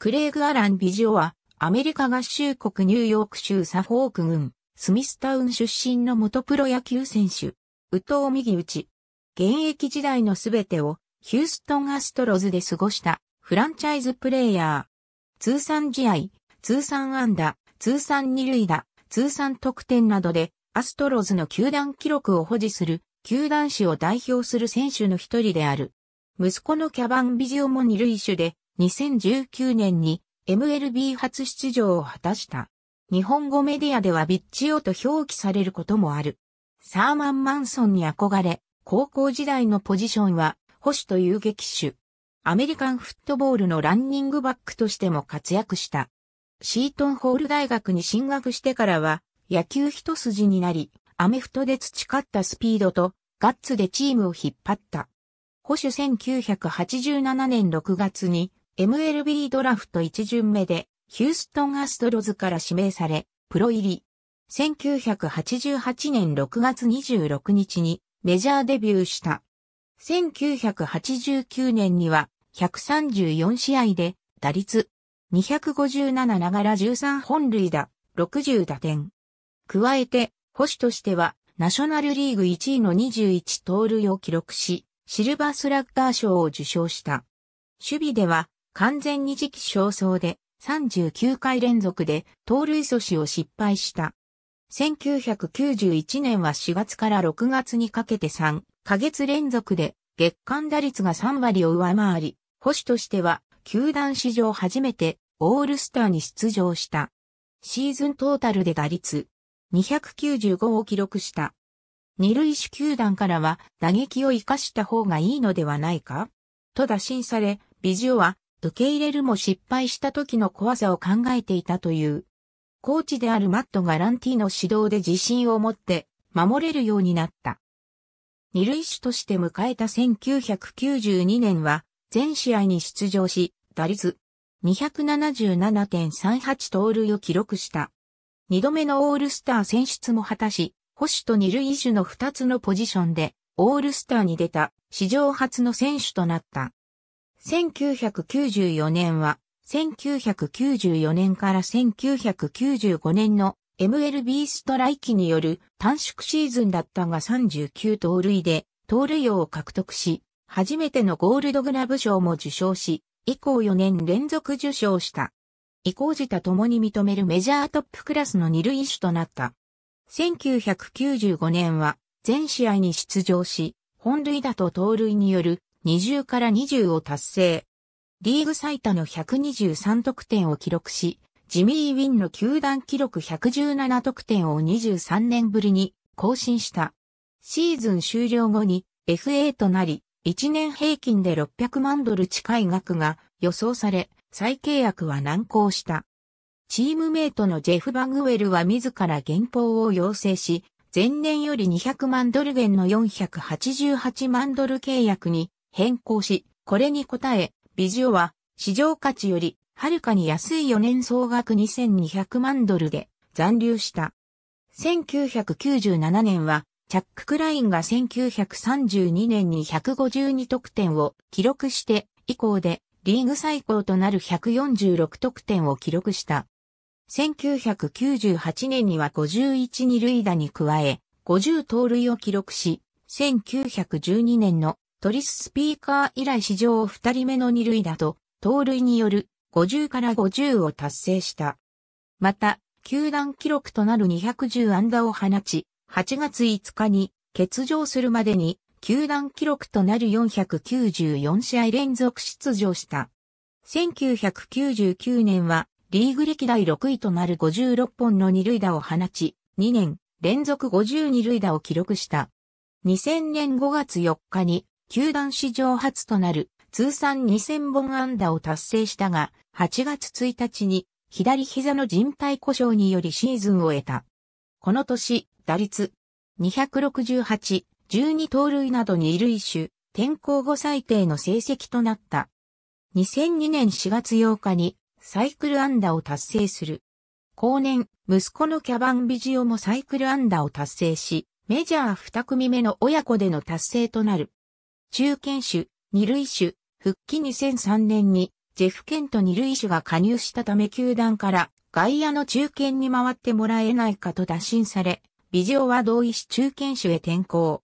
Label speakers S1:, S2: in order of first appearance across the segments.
S1: クレイグ・アラン・ビジオは、アメリカ合衆国ニューヨーク州サフォーク郡、スミスタウン出身の元プロ野球選手、宇藤右打ち。現役時代のすべてを、ヒューストン・アストロズで過ごした、フランチャイズプレイヤー。通算試合、通算安打、通算二塁打、通算得点などで、アストロズの球団記録を保持する、球団史を代表する選手の一人である。息子のキャバン・ビジオも二塁手で、2019年に MLB 初出場を果たした。日本語メディアではビッチオと表記されることもある。サーマン・マンソンに憧れ、高校時代のポジションは保守という劇種。アメリカンフットボールのランニングバックとしても活躍した。シートンホール大学に進学してからは野球一筋になり、アメフトで培ったスピードとガッツでチームを引っ張った。保守1987年6月に MLB ドラフト1巡目でヒューストンアストロズから指名され、プロ入り。1988年6月26日にメジャーデビューした。1989年には134試合で打率257ながら13本塁打、60打点。加えて、保守としてはナショナルリーグ1位の21盗塁を記録し、シルバースラッガー賞を受賞した。守備では完全に時期焦燥で39回連続で盗塁阻止を失敗した。1991年は4月から6月にかけて3ヶ月連続で月間打率が3割を上回り、保守としては球団史上初めてオールスターに出場した。シーズントータルで打率295を記録した。二塁手球団からは打撃を活かした方がいいのではないかと打診され、ビジオは受け入れるも失敗した時の怖さを考えていたという。コーチであるマットがランティの指導で自信を持って守れるようになった。二塁手として迎えた1992年は全試合に出場し、打率277.38盗塁を記録した。二度目のオールスター選出も果たし、保守と二塁手の二つのポジションでオールスターに出た史上初の選手となった。1994年は、1994年から1995年の MLB ストライキによる短縮シーズンだったが39盗塁で、盗塁王を獲得し、初めてのゴールドグラブ賞も受賞し、以降4年連続受賞した。以降自他共に認めるメジャートップクラスの二塁手となった。1995年は全試合に出場し、本塁打と盗塁による20から20を達成。リーグ最多の123得点を記録し、ジミー・ウィンの球団記録117得点を23年ぶりに更新した。シーズン終了後に FA となり、1年平均で600万ドル近い額が予想され、再契約は難航した。チームメイトのジェフ・バグウェルは自ら減俸を要請し、前年より200万ドル減の488万ドル契約に変更し、これに応え、ビジオは市場価値よりはるかに安い4年総額2200万ドルで残留した。1997年は、チャック・クラインが1932年に152得点を記録して以降でリーグ最高となる146得点を記録した。1998年には51二塁打に加え、50盗塁を記録し、1912年のトリススピーカー以来史上2人目の二塁打と、盗塁による50から50を達成した。また、球団記録となる210安打を放ち、8月5日に欠場するまでに、球団記録となる494試合連続出場した。1999年は、リーグ歴代6位となる56本の二塁打を放ち、2年連続52塁打を記録した。2000年5月4日に球団史上初となる通算2000本安打を達成したが、8月1日に左膝の人体故障によりシーズンを得た。この年、打率268、12盗塁などに一種、転校後最低の成績となった。2002年4月8日にサイクル安打を達成する。後年、息子のキャバンビジオもサイクル安打を達成し、メジャー二組目の親子での達成となる。中堅手、二塁手、復帰2003年にジェフ・ケント二塁手が加入したため球団から外野の中堅に回ってもらえないかと打診され、ビジオは同意し中堅手へ転向。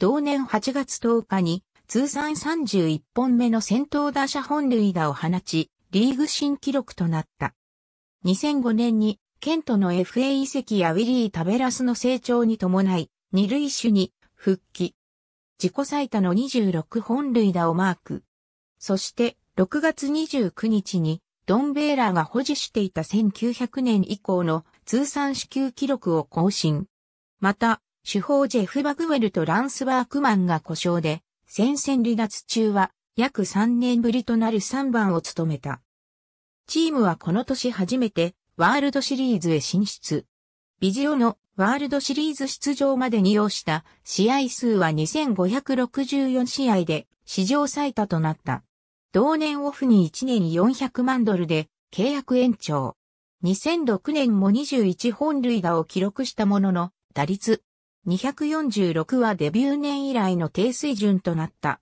S1: 同年8月10日に通算31本目の先頭打者本塁打を放ち、リーグ新記録となった。2005年にケントの FA 遺跡やウィリー・タベラスの成長に伴い、二塁手に復帰。自己最多の26本塁打をマーク。そして、6月29日に、ドンベーラーが保持していた1900年以降の通算支給記録を更新。また、主砲ジェフ・バグウェルとランス・ワークマンが故障で、戦線離脱中は約3年ぶりとなる3番を務めた。チームはこの年初めてワールドシリーズへ進出。ビジオのワールドシリーズ出場までに要した試合数は2564試合で史上最多となった。同年オフに1年400万ドルで契約延長。2006年も21本塁打を記録したものの、打率246はデビュー年以来の低水準となった。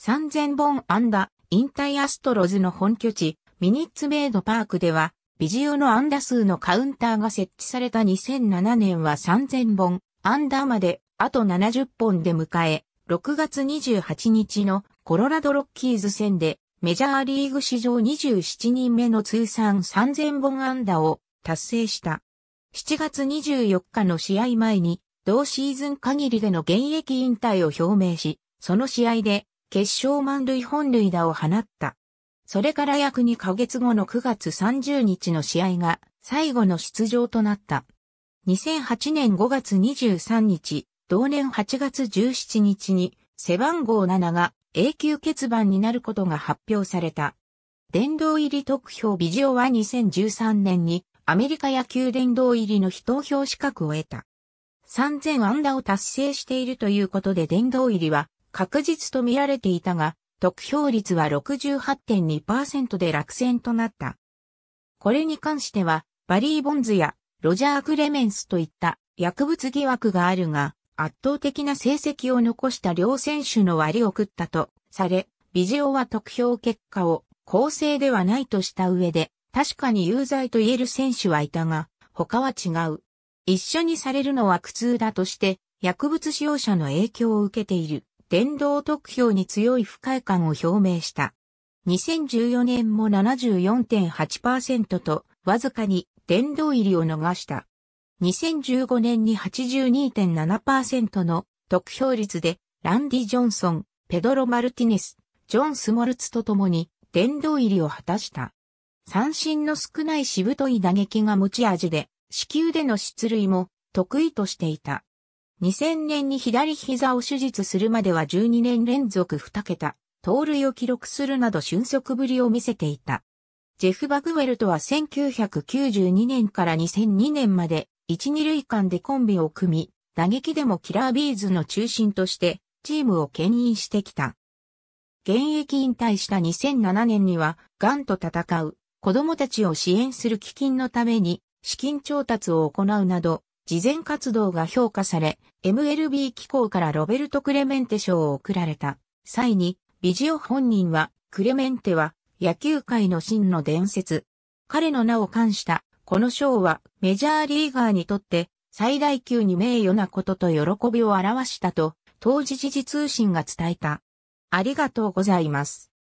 S1: 3000本安打、引退アストロズの本拠地、ミニッツメイドパークでは、ビジオの安打数のカウンターが設置された2007年は3000本、アンダーまであと70本で迎え、6月28日のコロラドロッキーズ戦でメジャーリーグ史上27人目の通算3000本安打を達成した。7月24日の試合前に同シーズン限りでの現役引退を表明し、その試合で決勝満塁本塁打を放った。それから約2ヶ月後の9月30日の試合が最後の出場となった。2008年5月23日、同年8月17日に背番号7が永久欠番になることが発表された。殿堂入り特票ビジオは2013年にアメリカ野球殿堂入りの非投票資格を得た。3000安打を達成しているということで殿堂入りは確実と見られていたが、得票率は68.2%で落選となった。これに関しては、バリー・ボンズやロジャー・クレメンスといった薬物疑惑があるが、圧倒的な成績を残した両選手の割を食ったとされ、ビジオは得票結果を公正ではないとした上で、確かに有罪と言える選手はいたが、他は違う。一緒にされるのは苦痛だとして、薬物使用者の影響を受けている。電動得票に強い不快感を表明した。2014年も74.8%と、わずかに電動入りを逃した。2015年に82.7%の得票率で、ランディ・ジョンソン、ペドロ・マルティネス、ジョン・スモルツと共に、電動入りを果たした。三振の少ないしぶとい打撃が持ち味で、死球での出塁も得意としていた。2000年に左膝を手術するまでは12年連続2桁、盗塁を記録するなど俊足ぶりを見せていた。ジェフ・バグウェルとは1992年から2002年まで、1、2塁間でコンビを組み、打撃でもキラービーズの中心として、チームを牽引してきた。現役引退した2007年には、ガンと戦う、子供たちを支援する基金のために、資金調達を行うなど、慈善活動が評価され、MLB 機構からロベルト・クレメンテ賞を贈られた際に、ビジオ本人は、クレメンテは野球界の真の伝説。彼の名を冠したこの賞はメジャーリーガーにとって最大級に名誉なことと喜びを表したと、当時時事通信が伝えた。ありがとうございます。